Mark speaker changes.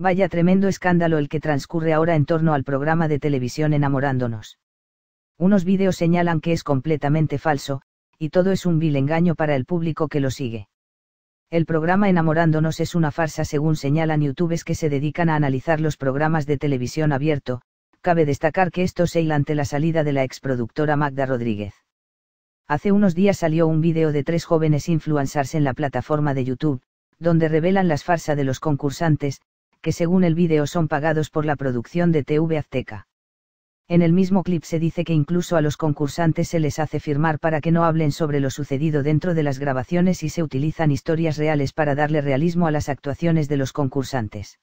Speaker 1: Vaya tremendo escándalo el que transcurre ahora en torno al programa de televisión Enamorándonos. Unos vídeos señalan que es completamente falso, y todo es un vil engaño para el público que lo sigue. El programa Enamorándonos es una farsa según señalan youtubers que se dedican a analizar los programas de televisión abierto, cabe destacar que esto se hila ante la salida de la exproductora Magda Rodríguez. Hace unos días salió un vídeo de tres jóvenes influencers en la plataforma de YouTube, donde revelan las farsas de los concursantes, que según el vídeo son pagados por la producción de TV Azteca. En el mismo clip se dice que incluso a los concursantes se les hace firmar para que no hablen sobre lo sucedido dentro de las grabaciones y se utilizan historias reales para darle realismo a las actuaciones de los concursantes.